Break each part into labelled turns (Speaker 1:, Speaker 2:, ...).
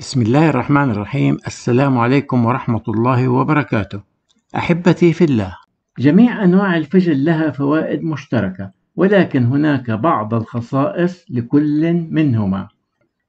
Speaker 1: بسم الله الرحمن الرحيم السلام عليكم ورحمة الله وبركاته أحبتي في الله جميع أنواع الفجل لها فوائد مشتركة ولكن هناك بعض الخصائص لكل منهما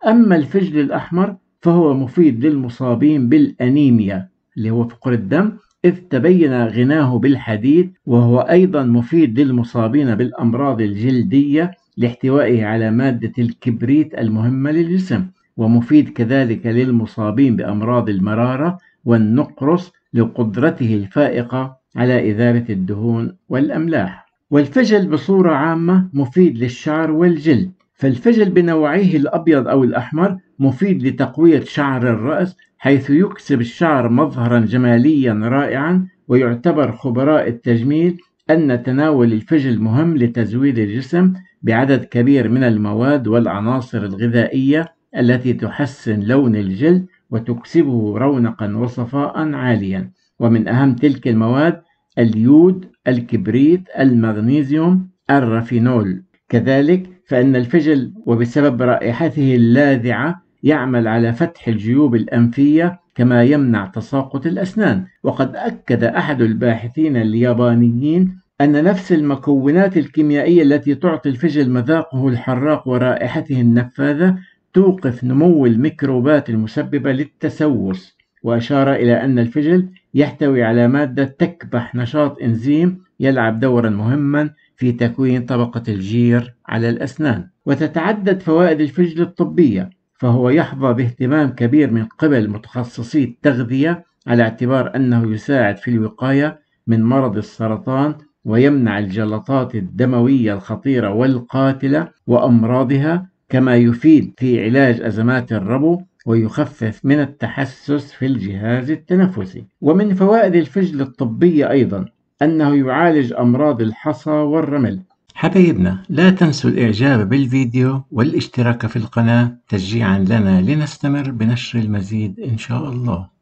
Speaker 1: أما الفجل الأحمر فهو مفيد للمصابين بالأنيميا اللي هو فقر الدم إذ تبين غناه بالحديد وهو أيضا مفيد للمصابين بالأمراض الجلدية لاحتوائه على مادة الكبريت المهمة للجسم ومفيد كذلك للمصابين بأمراض المرارة والنقرس لقدرته الفائقة على إذابة الدهون والأملاح والفجل بصورة عامة مفيد للشعر والجلد فالفجل بنوعيه الأبيض أو الأحمر مفيد لتقوية شعر الرأس حيث يكسب الشعر مظهرا جماليا رائعا ويعتبر خبراء التجميل أن تناول الفجل مهم لتزويد الجسم بعدد كبير من المواد والعناصر الغذائية التي تحسن لون الجلد وتكسبه رونقا وصفاء عاليا ومن أهم تلك المواد اليود الكبريت المغنيزيوم الرافينول كذلك فإن الفجل وبسبب رائحته اللاذعة يعمل على فتح الجيوب الأنفية كما يمنع تساقط الأسنان وقد أكد أحد الباحثين اليابانيين أن نفس المكونات الكيميائية التي تعطي الفجل مذاقه الحراق ورائحته النفاذة توقف نمو الميكروبات المسببة للتسوس وأشار إلى أن الفجل يحتوي على مادة تكبح نشاط إنزيم يلعب دورا مهما في تكوين طبقة الجير على الأسنان وتتعدد فوائد الفجل الطبية فهو يحظى باهتمام كبير من قبل متخصصي التغذية على اعتبار أنه يساعد في الوقاية من مرض السرطان ويمنع الجلطات الدموية الخطيرة والقاتلة وأمراضها كما يفيد في علاج أزمات الربو ويخفف من التحسس في الجهاز التنفسي ومن فوائد الفجل الطبية أيضا أنه يعالج أمراض الحصى والرمل حبايبنا لا تنسوا الإعجاب بالفيديو والاشتراك في القناة تشجيعا لنا لنستمر بنشر المزيد إن شاء الله